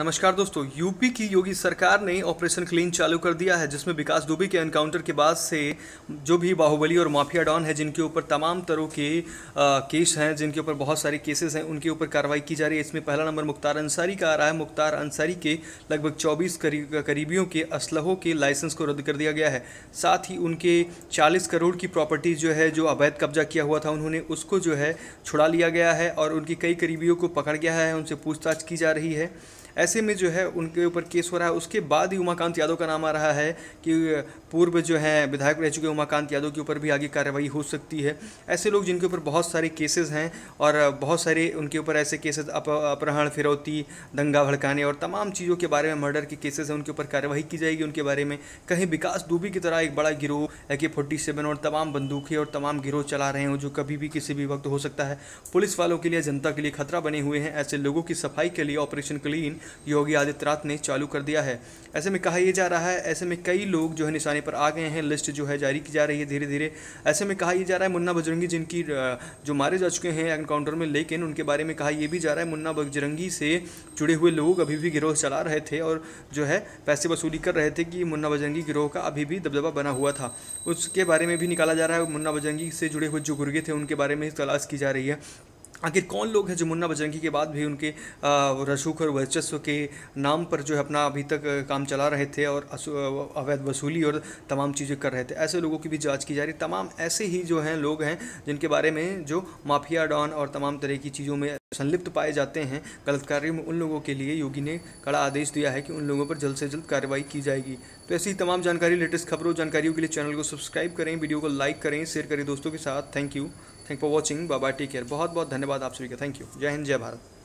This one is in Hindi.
नमस्कार दोस्तों यूपी की योगी सरकार ने ऑपरेशन क्लीन चालू कर दिया है जिसमें विकास दुबे के एनकाउंटर के बाद से जो भी बाहुबली और माफिया डॉन है जिनके ऊपर तमाम तरह के केस हैं जिनके ऊपर बहुत सारे केसेस हैं उनके ऊपर कार्रवाई की जा रही है इसमें पहला नंबर मुख्तार अंसारी का आ रहा है मुख्तार अंसारी के लगभग चौबीस करीबियों के असलहों के लाइसेंस को रद्द कर दिया गया है साथ ही उनके चालीस करोड़ की प्रॉपर्टी जो है जो अवैध कब्जा किया हुआ था उन्होंने उसको जो है छुड़ा लिया गया है और उनके कई करीबियों को पकड़ गया है उनसे पूछताछ की जा रही है ऐसे में जो है उनके ऊपर केस हो रहा है उसके बाद ही उमाकांत यादव का नाम आ रहा है कि पूर्व जो है विधायक रह चुके उमाकांत यादव के ऊपर भी आगे कार्रवाई हो सकती है ऐसे लोग जिनके ऊपर बहुत सारे केसेस हैं और बहुत सारे उनके ऊपर ऐसे केसेस अपहरण फिरौती दंगा भड़काने और तमाम चीज़ों के बारे में मर्डर के केसेस हैं उनके ऊपर कार्रवाई की जाएगी उनके बारे में कहीं विकास दूबी की तरह एक बड़ा गिरोह ए के फोर्टी सेवन और तमाम बंदूकें और तमाम गिरोह चला रहे हैं जो कभी भी किसी भी वक्त हो सकता है पुलिस वालों के लिए जनता के लिए खतरा बने हुए हैं ऐसे लोगों की सफाई के लिए ऑपरेशन क्लीन योगी आदित्यनाथ ने चालू कर दिया है ऐसे में कहा यह जा रहा है ऐसे में कई लोग जो है निशाने पर आ गए हैं लिस्ट जो है जारी की जा रही है धीरे धीरे ऐसे में कहा यह जा रहा है मुन्ना बजरंगी जिनकी जो मारे जा चुके हैं एनकाउंटर में लेकिन उनके बारे में कहा यह भी जा रहा है मुन्ना बजरंगी से जुड़े हुए लोग अभी भी गिरोह चला रहे थे और जो है पैसे वसूली कर रहे थे कि मुन्ना बजरंगी गिरोह का अभी भी दबदबा बना हुआ था उसके बारे में भी निकाला जा रहा है मुन्ना बजरंगी से जुड़े हुए जो गुर्गे थे उनके बारे में तलाश की जा रही है आखिर कौन लोग हैं जो मुन्ना बजरंगी के बाद भी उनके रसूख और वर्चस्व के नाम पर जो है अपना अभी तक काम चला रहे थे और अवैध वसूली और तमाम चीज़ें कर रहे थे ऐसे लोगों की भी जांच की जा रही तमाम ऐसे ही जो हैं लोग हैं जिनके बारे में जो माफिया डॉन और तमाम तरह की चीज़ों में संलिप्त पाए जाते हैं गलत कार्य में उन लोगों के लिए योगी ने कड़ा आदेश दिया है कि उन लोगों पर जल्द से जल्द कार्रवाई की जाएगी तो ऐसी ही तमाम जानकारी लेटेस्ट खबरों जानकारियों के लिए चैनल को सब्सक्राइब करें वीडियो को लाइक करें शेयर करें दोस्तों के साथ thank you thank for watching बाबा टी केयर बहुत बहुत धन्यवाद आप सभी का थैंक यू जय हिंद जय भारत